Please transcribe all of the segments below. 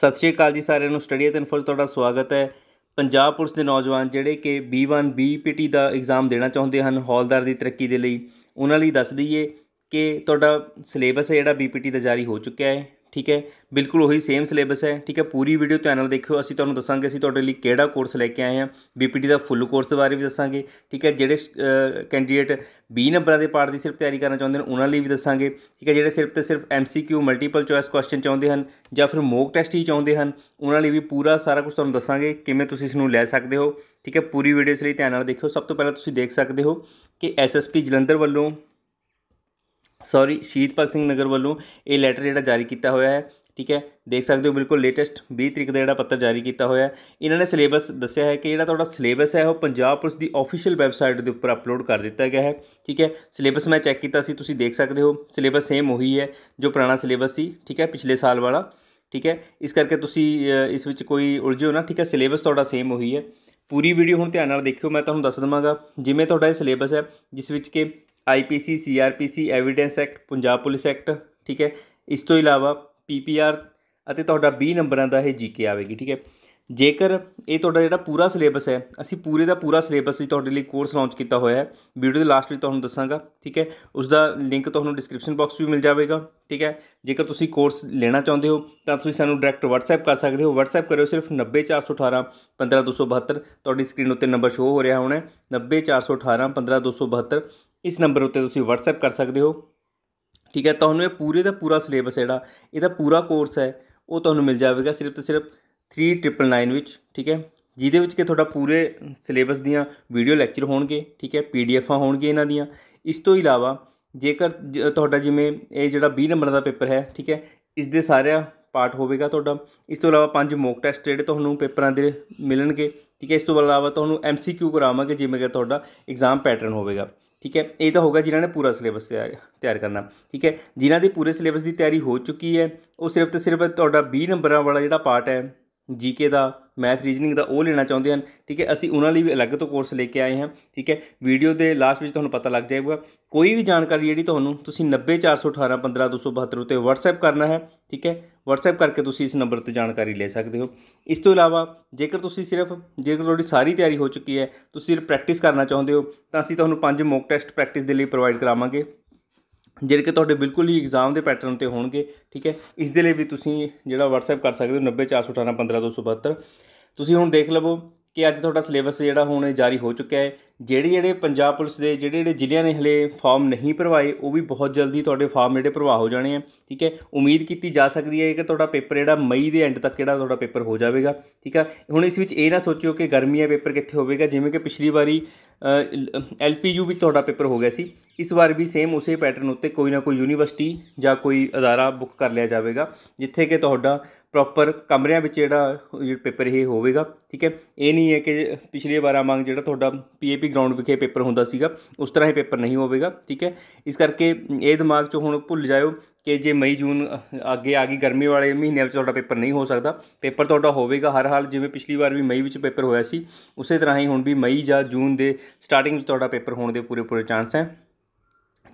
ਸਤਿ ਸ਼੍ਰੀ ਅਕਾਲ ਜੀ ਸਾਰਿਆਂ ਨੂੰ ਸਟੱਡੀ ਐਟ ਇਨਫੋਲ ਤੁਹਾਡਾ ਸਵਾਗਤ ਹੈ ਪੰਜਾਬ ਪੁਲਿਸ ਦੇ ਨੌਜਵਾਨ ਜਿਹੜੇ ਕਿ B1 BPT ਦਾ ਐਗਜ਼ਾਮ ਦੇਣਾ ਚਾਹੁੰਦੇ ਹਨ ਹੌਲਦਾਰ ਦੀ ਤਰੱਕੀ ਦੇ ਲਈ ਉਹਨਾਂ ਲਈ ਦੱਸ ਦਈਏ ਕਿ ਤੁਹਾਡਾ ਸਿਲੇਬਸ ਹੈ ਜਿਹੜਾ BPT ਦਾ ਜਾਰੀ ਹੋ ਚੁੱਕਿਆ ਹੈ ਠੀਕ ਹੈ ਬਿਲਕੁਲ ਉਹੀ ਸੇਮ ਸਿਲੇਬਸ ਹੈ ਠੀਕ ਹੈ ਪੂਰੀ ਵੀਡੀਓ ਧਿਆਨ ਨਾਲ ਦੇਖਿਓ ਅਸੀਂ ਤੁਹਾਨੂੰ ਦੱਸਾਂਗੇ ਅਸੀਂ ਤੁਹਾਡੇ ਲਈ ਕਿਹੜਾ ਕੋਰਸ ਲੈ ਕੇ ਆਏ ਹਾਂ ਬੀਪੀਟੀ ਦਾ ਫੁੱਲ ਕੋਰਸ ਬਾਰੇ ਵੀ ਦੱਸਾਂਗੇ ਠੀਕ ਹੈ ਜਿਹੜੇ ਕੈਂਡੀਡੇਟ 20 ਨੰਬਰਾਂ ਦੇ ਪਾਰਟ ਦੀ ਸਿਰਫ ਤਿਆਰੀ ਕਰਨਾ ਚਾਹੁੰਦੇ ਨੇ ਉਹਨਾਂ ਲਈ ਵੀ ਦੱਸਾਂਗੇ ਠੀਕ ਹੈ ਜਿਹੜੇ ਸਿਰਫ ਤੇ ਸਿਰਫ ਐਮਸੀਕਿਊ ਮਲਟੀਪਲ ਚੁਆਇਸ ਕੁਐਸਚਨ ਚਾਹੁੰਦੇ ਹਨ ਜਾਂ ਫਿਰ ਮੋਕ ਟੈਸਟ ਹੀ ਚਾਹੁੰਦੇ ਹਨ ਉਹਨਾਂ ਲਈ ਵੀ ਪੂਰਾ ਸਾਰਾ ਕੁਝ ਤੁਹਾਨੂੰ ਦੱਸਾਂਗੇ ਕਿਵੇਂ ਤੁਸੀਂ ਇਸ ਨੂੰ ਲੈ ਸਕਦੇ ਹੋ ਠੀਕ ਹੈ ਪੂਰੀ ਵੀਡੀਓ ਇਸ ਲਈ ਧਿਆਨ ਨਾਲ ਦੇਖਿਓ ਸਭ ਤੋਂ ਪਹਿਲਾਂ ਤੁਸੀਂ ਦੇਖ ਸਕਦੇ ਹੋ ਕਿ ਐਸਐਸਪੀ ਜਲੰਧਰ ਵੱਲੋਂ ਸੌਰੀ ਸ਼ਹੀਦ ਭਗਤ ਸਿੰਘ ਨਗਰ ਵੱਲੋਂ ਇਹ ਲੈਟਰ ਜਿਹੜਾ ਜਾਰੀ ਕੀਤਾ ਹੋਇਆ ਹੈ ਠੀਕ ਹੈ ਦੇਖ ਸਕਦੇ ਹੋ ਬਿਲਕੁਲ ਲੇਟੈਸਟ 20 ਤਰੀਕ ਦਾ ਜਿਹੜਾ ਪੱਤਰ ਜਾਰੀ ਕੀਤਾ ਹੋਇਆ ਇਹਨਾਂ ਨੇ ਸਿਲੇਬਸ ਦੱਸਿਆ ਹੈ ਕਿ ਜਿਹੜਾ ਤੁਹਾਡਾ ਸਿਲੇਬਸ ਹੈ ਉਹ ਪੰਜਾਬ ਪੁਲਿਸ ਦੀ ਅਫੀਸ਼ੀਅਲ ਵੈਬਸਾਈਟ ਦੇ ਉੱਪਰ ਅਪਲੋਡ ਕਰ ਦਿੱਤਾ ਗਿਆ ਹੈ ਠੀਕ ਹੈ ਸਿਲੇਬਸ ਮੈਂ ਚੈੱਕ ਕੀਤਾ ਸੀ ਤੁਸੀਂ ਦੇਖ ਸਕਦੇ ਹੋ ਸਿਲੇਬਸ ਸੇਮ ਉਹੀ ਹੈ ਜੋ ਪੁਰਾਣਾ ਸਿਲੇਬਸ ਸੀ ਠੀਕ ਹੈ ਪਿਛਲੇ ਸਾਲ ਵਾਲਾ ਠੀਕ ਹੈ ਇਸ ਕਰਕੇ ਤੁਸੀਂ ਇਸ ਵਿੱਚ ਕੋਈ ਉਲਝੋ ਨਾ ਠੀਕ ਹੈ ਸਿਲੇਬਸ ਤੁਹਾਡਾ ਸੇਮ ਉਹੀ ਹੈ ਪੂਰੀ ਵੀਡੀਓ ਹੁਣ ਧਿਆਨ ਨਾਲ ਦੇਖਿਓ ਮੈਂ ਤੁਹਾਨੂੰ ਦੱਸ ਦਵਾਂਗਾ ਜਿਵੇਂ ਤੁਹਾਡਾ ਇਹ ਸਿਲੇਬਸ ਹੈ ਜਿਸ ਵਿੱਚ ਕਿ IPC CrPC evidence act Punjab police act ਠੀਕ ਹੈ ਇਸ ਤੋਂ ਇਲਾਵਾ ਪੀਪੀਆਰ ਅਤੇ ਤੁਹਾਡਾ 20 ਨੰਬਰਾਂ ਦਾ ਇਹ ਜੀਕੇ ਆਵੇਗੀ ਠੀਕ ਹੈ ਜੇਕਰ ਇਹ ਤੁਹਾਡਾ ਜਿਹੜਾ ਪੂਰਾ ਸਿਲੇਬਸ ਹੈ ਅਸੀਂ ਪੂਰੇ ਦਾ ਪੂਰਾ ਸਿਲੇਬਸ ਜੀ ਤੁਹਾਡੇ ਲਈ ਕੋਰਸ ਲਾਂਚ ਕੀਤਾ ਹੋਇਆ ਹੈ ਵੀਡੀਓ ਦੇ ਲਾਸਟ ਵਿੱਚ ਤੁਹਾਨੂੰ ਦੱਸਾਂਗਾ ਠੀਕ ਹੈ ਉਸ ਦਾ ਲਿੰਕ ਤੁਹਾਨੂੰ ਡਿਸਕ੍ਰਿਪਸ਼ਨ ਬਾਕਸ ਵੀ ਮਿਲ ਜਾਵੇਗਾ ਠੀਕ ਹੈ ਜੇਕਰ ਤੁਸੀਂ ਕੋਰਸ ਲੈਣਾ ਚਾਹੁੰਦੇ ਹੋ ਤਾਂ ਤੁਸੀਂ ਸਾਨੂੰ ਡਾਇਰੈਕਟ WhatsApp ਕਰ ਸਕਦੇ ਹੋ WhatsApp ਕਰਿਓ ਸਿਰਫ 90418 15272 ਤੁਹਾਡੀ ਸਕਰੀਨ ਉੱਤੇ ਨੰਬਰ ਸ਼ੋ ਹੋ ਰਿਹਾ ਹੋਣਾ 90418 15272 ਇਸ ਨੰਬਰ ਉੱਤੇ ਤੁਸੀਂ WhatsApp ਕਰ ਸਕਦੇ ਹੋ ਠੀਕ ਹੈ ਤੁਹਾਨੂੰ ਇਹ ਪੂਰੇ ਦਾ ਪੂਰਾ ਸਿਲੇਬਸ ਜਿਹੜਾ ਇਹਦਾ ਪੂਰਾ ਕੋਰਸ ਹੈ ਉਹ ਤੁਹਾਨੂੰ ਮਿਲ ਜਾਵੇਗਾ ਸਿਰਫ ਤੇ ਸਿਰਫ 3999 ਵਿੱਚ ਠੀਕ ਹੈ ਜਿਹਦੇ ਵਿੱਚ ਕਿ ਤੁਹਾਡਾ ਪੂਰੇ ਸਿਲੇਬਸ ਦੀਆਂ ਵੀਡੀਓ ਲੈਕਚਰ ਹੋਣਗੇ ਠੀਕ ਹੈ ਪੀਡੀਐਫਾਂ ਹੋਣਗੀਆਂ ਇਹਨਾਂ ਦੀਆਂ ਇਸ ਤੋਂ ਇਲਾਵਾ ਜੇਕਰ ਤੁਹਾਡਾ ਜਿਵੇਂ ਇਹ ਜਿਹੜਾ 20 ਨੰਬਰ ਦਾ ਪੇਪਰ ਹੈ ਠੀਕ ਹੈ ਇਸ ਦੇ ਸਾਰਿਆਂ ਪਾਰਟ ਹੋਵੇਗਾ ਤੁਹਾਡਾ ਇਸ ਤੋਂ ਇਲਾਵਾ ਪੰਜ ਮੌਕ ਟੈਸਟ ਜਿਹੜੇ ਤੁਹਾਨੂੰ ਪੇਪਰਾਂ ਦੇ ਮਿਲਣਗੇ ਠੀਕ ਹੈ ਇਸ ਤੋਂ ਇਲਾਵਾ ਤੁਹਾਨੂੰ ਐਮਸੀਕਿਊ ਕਰਾਵਾਂਗੇ ਜਿਵੇਂ ਕਿ ਤੁਹਾਡਾ ਐਗਜ਼ਾਮ ਪੈਟਰਨ ਹੋਵੇਗਾ ਠੀਕ ਹੈ ਇਹ ਤਾਂ ਹੋ ਗਿਆ ਜਿਨ੍ਹਾਂ ਨੇ ਪੂਰਾ ਸਿਲੇਬਸ ਤਿਆਰ ਕਰਨਾ ਠੀਕ ਹੈ ਜਿਨ੍ਹਾਂ ਦੀ ਪੂਰੇ ਸਿਲੇਬਸ ਦੀ ਤਿਆਰੀ ਹੋ ਚੁੱਕੀ ਹੈ ਉਹ ਸਿਰਫ ਤੇ ਸਿਰਫ ਤੁਹਾਡਾ 20 ਨੰਬਰਾਂ ਵਾਲਾ ਜਿਹੜਾ ਪਾਰਟ ਹੈ ਜੀਕੇ ਦਾ ਮੈਥ ਰੀਜਨਿੰਗ ਦਾ ਉਹ ਲੈਣਾ ਚਾਹੁੰਦੇ ਹਨ ਠੀਕ ਹੈ ਅਸੀਂ ਉਹਨਾਂ ਲਈ ਵੀ ਅਲੱਗ ਤੋਂ ਕੋਰਸ ਲੈ ਕੇ ਆਏ ਹਾਂ ਠੀਕ ਹੈ ਵੀਡੀਓ ਦੇ ਲਾਸਟ ਵਿੱਚ ਤੁਹਾਨੂੰ ਪਤਾ ਲੱਗ ਜਾਏਗਾ ਕੋਈ ਵੀ ਜਾਣਕਾਰੀ ਜਿਹੜੀ ਤੁਹਾਨੂੰ ਤੁਸੀਂ 90418152272 ਉਤੇ WhatsApp ਕਰਨਾ ਹੈ ਠੀਕ ਹੈ WhatsApp ਕਰਕੇ ਤੁਸੀਂ ਇਸ ਨੰਬਰ ਤੇ ਜਾਣਕਾਰੀ ਲੈ ਸਕਦੇ ਹੋ ਇਸ ਤੋਂ ਇਲਾਵਾ ਜੇਕਰ ਤੁਸੀਂ ਸਿਰਫ ਜੇਕਰ ਤੁਹਾਡੀ ਸਾਰੀ ਤਿਆਰੀ ਹੋ ਚੁੱਕੀ ਹੈ ਤੁਸੀਂ ਸਿਰਫ ਪ੍ਰੈਕਟਿਸ ਕਰਨਾ ਚਾਹੁੰਦੇ ਹੋ ਤਾਂ ਅਸੀਂ ਤੁਹਾਨੂੰ ਪੰਜ ਮੌਕ ਟੈਸਟ ਪ੍ਰੈਕਟਿਸ ਦੇ ਲਈ ਪ੍ਰੋਵਾਈਡ ਕਰਾਵਾਂਗੇ ਜਿਹੜੇ ਕਿ ਤੁਹਾਡੇ ਬਿਲਕੁਲ ਹੀ ਐਗਜ਼ਾਮ ਦੇ ਪੈਟਰਨ 'ਤੇ ਹੋਣਗੇ ਠੀਕ ਹੈ ਇਸ ਦੇ ਲਈ ਵੀ ਤੁਸੀਂ ਜਿਹੜਾ WhatsApp ਕਰ ਸਕਦੇ ਹੋ 9048181572 ਤੁਸੀਂ ਹੁਣ ਦੇਖ ਲਵੋ ਕਿ ਅੱਜ ਤੁਹਾਡਾ ਸਿਲੇਬਸ ਜਿਹੜਾ ਹੁਣ ਜਾਰੀ ਹੋ ਚੁੱਕਿਆ ਹੈ ਜਿਹੜੇ ਜਿਹੜੇ ਪੰਜਾਬ ਪੁਲਿਸ ਦੇ ਜਿਹੜੇ ਜਿਹੜੇ ਜ਼ਿਲ੍ਹਿਆਂ ਨੇ ਹਲੇ ਫਾਰਮ ਨਹੀਂ ਭਰਵਾਏ ਉਹ ਵੀ ਬਹੁਤ ਜਲਦੀ ਤੁਹਾਡੇ ਫਾਰਮ ਜਿਹੜੇ ਭਰਵਾ ਹੋ ਜਾਣੇ ਆ ਠੀਕ ਹੈ ਉਮੀਦ ਕੀਤੀ ਜਾ ਸਕਦੀ ਹੈ ਕਿ ਤੁਹਾਡਾ ਪੇਪਰ ਜਿਹੜਾ ਮਈ ਦੇ ਐਂਡ ਤੱਕ ਜਿਹੜਾ ਤੁਹਾਡਾ ਪੇਪਰ ਹੋ ਜਾਵੇਗਾ ਠੀਕ ਆ ਹੁਣ ਇਸ ਵਿੱਚ ਇਹ ਨਾ ਸੋਚਿਓ ਕਿ ਗਰਮੀ ਹੈ ਪੇਪਰ ਕਿੱਥੇ ਹੋਵੇਗਾ ਜਿਵੇਂ ਕਿ ਪਿਛਲੀ ਵਾਰੀ ਐਲਪੀਯੂ ਵਿੱਚ ਤੁਹਾਡਾ ਪੇਪਰ ਹੋ ਗਿਆ ਸੀ ਇਸ ਵਾਰ ਵੀ ਸੇਮ ਉਸੇ ਪੈਟਰਨ ਉੱਤੇ ਕੋਈ ਨਾ ਕੋਈ ਯੂਨੀਵਰਸਿਟੀ ਜਾਂ ਕੋਈ ਅਦਾਰਾ ਬੁੱਕ ਕਰ ਲਿਆ ਜਾਵੇਗਾ ਜਿੱਥੇ ਕਿ ਤੁਹਾਡਾ ਪ੍ਰੋਪਰ ਕਮਰਿਆਂ ਵਿੱਚ ਜਿਹੜਾ ਪੇਪਰ ਇਹ ਹੋਵੇਗਾ ਠੀਕ ਹੈ ਇਹ ਨਹੀਂ ਹੈ ਕਿ ਪਿਛਲੇ ਵਾਰਾ ਮੰਗ ਜਿਹੜਾ ਤੁਹਾਡਾ ਪੀਏਪੀ ਗਰਾਊਂਡ ਵਿਖੇ ਪੇਪਰ ਹੁੰਦਾ ਸੀਗਾ ਉਸ ਤਰ੍ਹਾਂ ਇਹ ਪੇਪਰ ਨਹੀਂ ਹੋਵੇਗਾ ਠੀਕ ਹੈ ਇਸ ਕਰਕੇ ਇਹ ਦਿਮਾਗ 'ਚ ਹੁਣ ਭੁੱਲ ਜਾਇਓ ਕਿ ਜੇ ਮਈ ਜੂਨ ਅੱਗੇ ਆ ਗਈ ਗਰਮੀ ਵਾਲੇ ਮਹੀਨਿਆਂ ਵਿੱਚ ਤੁਹਾਡਾ ਪੇਪਰ ਨਹੀਂ ਹੋ ਸਕਦਾ ਪੇਪਰ ਤੁਹਾਡਾ ਹੋਵੇਗਾ ਹਰ ਹਾਲ ਜਿਵੇਂ ਪਿਛਲੀ ਵਾਰ ਵੀ ਮਈ ਵਿੱਚ ਪੇਪਰ ਹੋਇਆ ਸੀ ਉਸੇ ਤਰ੍ਹਾਂ ਹੀ ਹੁਣ ਵੀ ਮਈ ਜਾਂ ਜੂਨ ਦੇ ਸਟਾਰਟਿੰਗ ਵਿੱਚ ਤੁਹਾਡਾ ਪੇਪਰ ਹੋਣ ਦੇ ਪੂਰੇ ਪੂਰੇ ਚਾਂਸ ਹੈ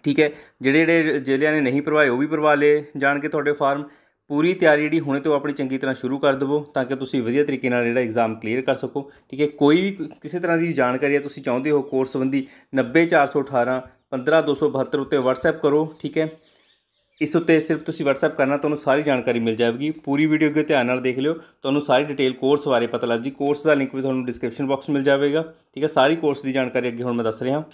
ਠੀਕ ਹੈ ਜਿਹੜੇ ਜਿਹੜੇ ਜ਼ਿਲ੍ਹਿਆਂ ਨੇ ਨਹੀਂ ਭਰਵਾਏ ਉਹ ਵੀ ਭਰਵਾ ਲਏ ਕੇ ਤੁਹਾਡੇ ਫਾਰਮ ਪੂਰੀ ਤਿਆਰੀ ਜਿਹੜੀ ਹੁਣੇ ਤੋਂ ਆਪਣੀ ਚੰਗੀ ਤਰ੍ਹਾਂ ਸ਼ੁਰੂ ਕਰ ਦੇਵੋ ਤਾਂ ਕਿ ਤੁਸੀਂ ਵਧੀਆ ਤਰੀਕੇ ਨਾਲ ਜਿਹੜਾ ਐਗਜ਼ਾਮ ਕਲੀਅਰ ਕਰ ਸਕੋ ਠੀਕ ਹੈ ਕੋਈ ਵੀ ਕਿਸੇ ਤਰ੍ਹਾਂ ਦੀ ਜਾਣਕਾਰੀ ਹੈ ਤੁਸੀਂ ਚਾਹੁੰਦੇ ਹੋ ਕੋਰਸ ਸੰਬੰਧੀ 90418 15272 ਉੱਤੇ WhatsApp ਕਰੋ ਠੀਕ ਹੈ ਇਸ ਉੱਤੇ ਸਿਰਫ ਤੁਸੀਂ WhatsApp ਕਰਨਾ ਤੁਹਾਨੂੰ ਸਾਰੀ ਜਾਣਕਾਰੀ ਮਿਲ ਜਾਵੇਗੀ ਪੂਰੀ ਵੀਡੀਓ ਅੱਗੇ ਧਿਆਨ ਨਾਲ ਦੇਖ ਲਿਓ ਤੁਹਾਨੂੰ ਸਾਰੀ ਡਿਟੇਲ ਕੋਰਸ ਬਾਰੇ ਪਤਾ ਲੱਗ ਜੀ ਕੋਰਸ ਦਾ ਲਿੰਕ ਵੀ ਤੁਹਾਨੂੰ ਡਿਸਕ੍ਰਿਪਸ਼ਨ ਬਾਕਸ ਮਿਲ ਜਾਵੇਗਾ ਠੀਕ ਹੈ ਸਾਰੀ ਕੋਰਸ ਦੀ ਜਾਣਕਾਰੀ ਅੱਗੇ ਹੁਣ ਮੈਂ ਦੱਸ ਰਿਹਾ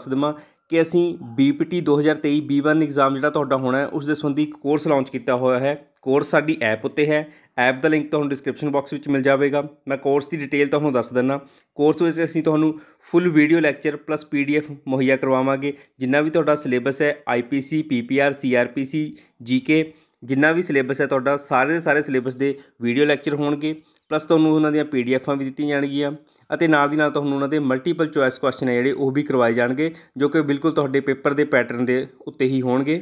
ਦੱਸ ਦੇਵਾਂ ਕਿ ਅਸੀਂ BPT 2023 B1 ਐਗਜ਼ਾਮ ਜਿਹੜਾ ਤੁਹਾਡਾ ਹੋਣਾ ਹੈ ਉਸ ਦੇ ਸੰਬੰਧੀ ਇੱਕ ਕੋਰਸ ਲਾਂਚ ਕੀਤਾ ਹੋਇਆ ਹੈ ਕੋਰਸ ਸਾਡੀ ਐਪ ਉੱਤੇ ਹੈ ਐਪ ਦਾ ਲਿੰਕ ਤੁਹਾਨੂੰ ਡਿਸਕ੍ਰਿਪਸ਼ਨ ਬਾਕਸ ਵਿੱਚ ਮਿਲ ਜਾਵੇਗਾ ਮੈਂ ਕੋਰਸ ਦੀ ਡਿਟੇਲ ਤੁਹਾਨੂੰ ਦੱਸ ਦਿੰਨਾ ਕੋਰਸ ਵਿੱਚ ਅਸੀਂ ਤੁਹਾਨੂੰ full video lecture plus PDF ਮੁਹੱਈਆ ਕਰਵਾਵਾਂਗੇ ਜਿੰਨਾ ਵੀ ਤੁਹਾਡਾ ਸਿਲੇਬਸ ਹੈ IPC PPR CRPC GK ਜਿੰਨਾ ਵੀ ਸਿਲੇਬਸ ਹੈ ਤੁਹਾਡਾ ਸਾਰੇ ਦੇ ਸਾਰੇ ਸਿਲੇਬਸ ਦੇ ਵੀਡੀਓ ਲੈਕਚਰ ਹੋਣਗੇ ਪਲੱਸ ਤੁਹਾਨੂੰ ਉਹਨਾਂ ਦੀਆਂ ਪੀਡੀਐਫਾਂ ਵੀ ਦਿੱਤੀਆਂ ਜਾਣਗੀਆਂ ਅਤੇ ਨਾਲ ਦੀ ਨਾਲ ਤੁਹਾਨੂੰ ਉਹਨਾਂ ਦੇ ਮਲਟੀਪਲ ਚੁਆਇਸ ਕੁਐਸਚਨ ਹੈ ਜਿਹੜੇ ਉਹ ਵੀ ਕਰਵਾਏ ਜਾਣਗੇ ਜੋ ਕਿ ਬਿਲਕੁਲ ਤੁਹਾਡੇ ਪੇਪਰ ਦੇ ਪੈਟਰਨ ਦੇ ਉੱਤੇ ਹੀ ਹੋਣਗੇ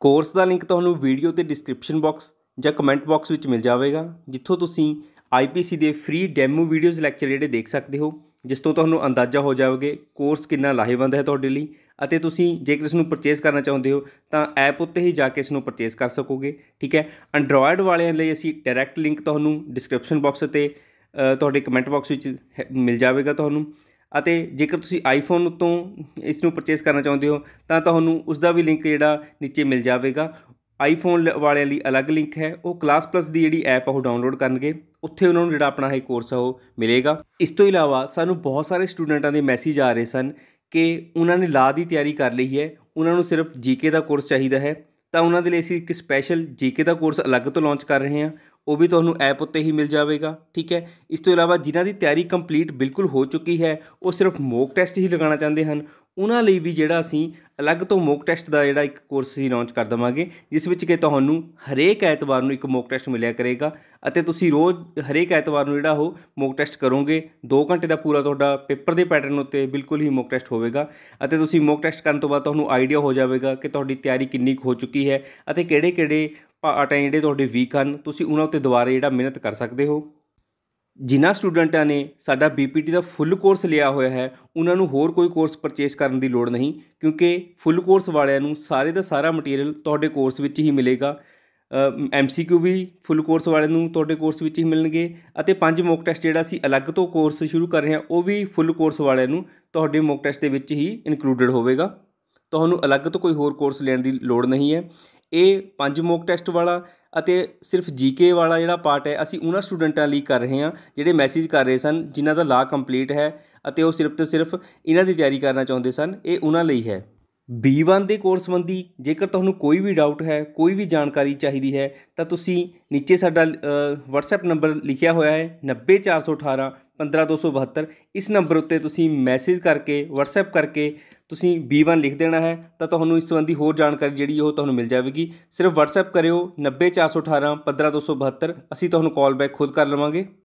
ਕੋਰਸ ਦਾ ਲਿੰਕ ਤੁਹਾਨੂੰ ਵੀਡੀਓ ਤੇ ਡਿਸਕ੍ਰਿਪਸ਼ਨ ਬਾਕਸ ਜਾਂ ਕਮੈਂਟ ਬਾਕਸ ਵਿੱਚ ਮਿਲ ਜਾਵੇਗਾ ਜਿੱਥੋਂ ਤੁਸੀਂ ਆਈਪੀਸੀ ਦੇ ਫ੍ਰੀ ਡੈਮੋ ਵੀਡੀਓਜ਼ ਲੈਕਚਰ ਜਿਹੜੇ ਦੇਖ ਸਕਦੇ ਹੋ ਜਿਸ ਤੋਂ ਤੁਹਾਨੂੰ ਅੰਦਾਜ਼ਾ ਹੋ ਜਾਵੇਗਾ ਕੋਰਸ ਕਿੰਨਾ ਲਾਹੇਵੰਦ ਹੈ ਤੁਹਾਡੇ ਲਈ ਅਤੇ ਤੁਸੀਂ ਜੇਕਰ ਇਸ ਨੂੰ ਪਰਚੇਸ ਕਰਨਾ ਚਾਹੁੰਦੇ ਹੋ ਤਾਂ ਐਪ ਉੱਤੇ ਹੀ ਜਾ ਕੇ ਇਸ ਨੂੰ ਪਰਚੇਸ ਕਰ ਸਕੋਗੇ ਠੀਕ ਹੈ ਐਂਡਰੋਇਡ ਵਾਲਿਆਂ ਲਈ ਅਸੀਂ ਡਾਇਰੈਕਟ ਲਿੰਕ ਤੁਹਾਨੂੰ ਡਿਸਕ੍ਰਿਪਸ਼ਨ ਬਾਕਸ ਤੇ ਤੁਹਾਡੇ ਕਮੈਂਟ ਬਾਕਸ ਵਿੱਚ ਮਿਲ ਜਾਵੇਗਾ ਤੁਹਾਨੂੰ ਅਤੇ ਜੇਕਰ ਤੁਸੀਂ ਆਈਫੋਨ ਉਤੋਂ ਇਸ ਨੂੰ ਪਰਚੇਸ ਕਰਨਾ ਚਾਹੁੰਦੇ ਹੋ ਤਾਂ ਤੁਹਾਨੂੰ ਉਸ ਦਾ ਵੀ ਲਿੰਕ ਜਿਹੜਾ ਨੀਚੇ ਮਿਲ ਜਾਵੇਗਾ ਆਈਫੋਨ ਵਾਲਿਆਂ ਲਈ ਅਲੱਗ ਲਿੰਕ ਹੈ ਉਹ ਕਲਾਸ ਪਲੱਸ ਦੀ ਜਿਹੜੀ ਐਪ ਉਹ ਡਾਊਨਲੋਡ ਕਰਨਗੇ ਉੱਥੇ ਉਹਨਾਂ ਨੂੰ ਜਿਹੜਾ ਆਪਣਾ ਇਹ ਕੋਰਸ ਆ ਉਹ ਮਿਲੇਗਾ ਇਸ ਤੋਂ ਇਲਾਵਾ ਸਾਨੂੰ ਬਹੁਤ ਸਾਰੇ ਸਟੂਡੈਂਟਾਂ ਦੇ ਮੈਸੇਜ ਆ ਰਹੇ ਸਨ ਕਿ ਉਹਨਾਂ ਨੇ ਲਾ ਦੀ ਤਿਆਰੀ ਕਰ ਲਈ ਹੈ ਉਹਨਾਂ ਨੂੰ ਸਿਰਫ ਜੀਕੇ ਦਾ ਕੋਰਸ ਚਾਹੀਦਾ ਹੈ ਤਾਂ ਉਹਨਾਂ ਦੇ ਲਈ ਅਸੀਂ ਇੱਕ ਸਪੈਸ਼ਲ ਜੀਕੇ ਦਾ ਕੋਰਸ ਅਲੱਗ ਤੋਂ ਲਾਂਚ ਕਰ ਰਹੇ ਹਾਂ ਉਹ ਵੀ ਤੁਹਾਨੂੰ ਐਪ ਉੱਤੇ ਹੀ ਮਿਲ ਜਾਵੇਗਾ ਠੀਕ ਹੈ ਇਸ ਤੋਂ ਇਲਾਵਾ ਜਿਨ੍ਹਾਂ ਦੀ ਤਿਆਰੀ ਕੰਪਲੀਟ ਬਿਲਕੁਲ ਹੋ ਚੁੱਕੀ ਹੈ ਉਹ ਸਿਰਫ ਮੋਕ ਟੈਸਟ ਹੀ ਲਗਾਉਣਾ ਚਾਹੁੰਦੇ ਹਨ ਉਹਨਾਂ ਲਈ ਵੀ ਜਿਹੜਾ ਅਸੀਂ ਅਲੱਗ ਤੋਂ ਮੋਕ ਟੈਸਟ ਦਾ ਜਿਹੜਾ ਇੱਕ ਕੋਰਸ ਹੀ ਲਾਂਚ ਕਰ ਦਵਾਂਗੇ ਜਿਸ ਵਿੱਚ ਕਿ ਤੁਹਾਨੂੰ ਹਰੇਕ ਐਤਵਾਰ ਨੂੰ ਇੱਕ ਮੋਕ ਟੈਸਟ ਮਿਲਿਆ ਕਰੇਗਾ ਅਤੇ ਤੁਸੀਂ ਰੋਜ਼ ਹਰੇਕ ਐਤਵਾਰ ਨੂੰ ਜਿਹੜਾ ਉਹ ਮੋਕ ਟੈਸਟ ਕਰੋਗੇ 2 ਘੰਟੇ ਦਾ ਪੂਰਾ ਤੁਹਾਡਾ ਪੇਪਰ ਦੇ ਪੈਟਰਨ ਉੱਤੇ ਬਿਲਕੁਲ ਹੀ ਮੋਕ ਟੈਸਟ ਹੋਵੇਗਾ ਅਤੇ ਤੁਸੀਂ ਮੋਕ ਟੈਸਟ ਕਰਨ ਤੋਂ ਬਾਅਦ ਤੁਹਾਨੂੰ ਆਈਡੀਆ ਹੋ ਜਾਵੇਗਾ ਕਿ ਤੁਹਾਡੀ ਤਿਆਰੀ ਕਿੰਨੀ ਕੁ ਹੋ ਚੁੱਕੀ ਹੈ ਅਤੇ ਕਿਹੜੇ-ਕਿਹੜੇ ਪਾਰਟ ਜਿਹੜੇ ਤੁਹਾਡੇ ਵੀਕ ਹਨ ਤੁਸੀਂ ਉਹਨਾਂ ਉੱਤੇ ਦੁਬਾਰਾ ਜਿਹੜਾ ਮਿਹਨਤ ਕਰ ਸਕਦੇ ਹੋ ਜਿਨ੍ਹਾਂ ਸਟੂਡੈਂਟਾਂ ਨੇ ਸਾਡਾ ਬੀਪੀਟੀ ਦਾ ਫੁੱਲ ਕੋਰਸ ਲਿਆ ਹੋਇਆ ਹੈ ਉਹਨਾਂ ਨੂੰ ਹੋਰ ਕੋਈ ਕੋਰਸ ਪਰਚੇਸ ਕਰਨ ਦੀ ਲੋੜ ਨਹੀਂ ਕਿਉਂਕਿ ਫੁੱਲ ਕੋਰਸ ਵਾਲਿਆਂ ਨੂੰ ਸਾਰੇ ਦਾ ਸਾਰਾ ਮਟੀਰੀਅਲ ਤੁਹਾਡੇ ਕੋਰਸ ਵਿੱਚ ਹੀ ਮਿਲੇਗਾ ਐਮਸੀਕਿਊ ਵੀ ਫੁੱਲ ਕੋਰਸ ਵਾਲਿਆਂ ਨੂੰ ਤੁਹਾਡੇ ਕੋਰਸ ਵਿੱਚ ਹੀ ਮਿਲਣਗੇ ਅਤੇ ਪੰਜ ਮੌਕ ਟੈਸਟ ਜਿਹੜਾ ਅਸੀਂ ਅਲੱਗ ਤੋਂ ਕੋਰਸ ਸ਼ੁਰੂ ਕਰ ਰਹੇ ਹਾਂ ਉਹ ਵੀ ਫੁੱਲ ਕੋਰਸ ਵਾਲਿਆਂ ਨੂੰ ਤੁਹਾਡੇ ਮੌਕ ਟੈਸਟ ਦੇ ਵਿੱਚ ਹੀ ਇਨਕਲੂਡਡ ਹੋਵੇਗਾ ਤੁਹਾਨੂੰ ਅਲੱਗ ਤੋਂ ਕੋਈ ਹੋਰ ਕੋਰਸ ਲੈਣ ਦੀ ਲੋੜ ਨਹੀਂ ਹੈ ਇਹ ਪੰਜ ਮੋਕ ਟੈਸਟ ਵਾਲਾ ਅਤੇ ਸਿਰਫ ਜੀਕੇ ਵਾਲਾ ਜਿਹੜਾ ਪਾਰਟ ਹੈ ਅਸੀਂ ਉਹਨਾਂ ਸਟੂਡੈਂਟਾਂ ਲਈ ਕਰ ਰਹੇ ਹਾਂ ਜਿਹੜੇ ਮੈਸੇਜ ਕਰ ਰਹੇ ਸਨ ਜਿਨ੍ਹਾਂ ਦਾ ਲਾ ਕੰਪਲੀਟ ਹੈ ਅਤੇ ਉਹ ਸਿਰਫ ਤੇ ਸਿਰਫ ਇਹਨਾਂ ਦੀ ਤਿਆਰੀ ਕਰਨਾ ਚਾਹੁੰਦੇ ਸਨ ਇਹ ਉਹਨਾਂ ਲਈ ਹੈ B1 ਦੇ ਕੋਰਸ ਸੰਬੰਧੀ ਜੇਕਰ ਤੁਹਾਨੂੰ ਕੋਈ ਵੀ ਡਾਊਟ ਹੈ ਕੋਈ ਵੀ ਜਾਣਕਾਰੀ ਚਾਹੀਦੀ ਹੈ ਤਾਂ ਤੁਸੀਂ ਨੀਚੇ ਸਾਡਾ WhatsApp ਨੰਬਰ ਲਿਖਿਆ ਹੋਇਆ ਹੈ 90418 15272 ਇਸ ਨੰਬਰ ਉੱਤੇ ਤੁਸੀਂ ਮੈਸੇਜ ਕਰਕੇ WhatsApp ਕਰਕੇ ਤੁਸੀਂ B1 ਲਿਖ ਦੇਣਾ ਹੈ ਤਾਂ ਤੁਹਾਨੂੰ ਇਸ ਸੰਬੰਧੀ ਹੋਰ ਜਾਣਕਾਰੀ ਜਿਹੜੀ ਉਹ ਤੁਹਾਨੂੰ ਮਿਲ ਜਾਵੇਗੀ ਸਿਰਫ WhatsApp ਕਰਿਓ 90418 15272 ਅਸੀਂ ਤੁਹਾਨੂੰ ਕਾਲ ਬੈਕ ਖੁਦ ਕਰ ਲਵਾਂਗੇ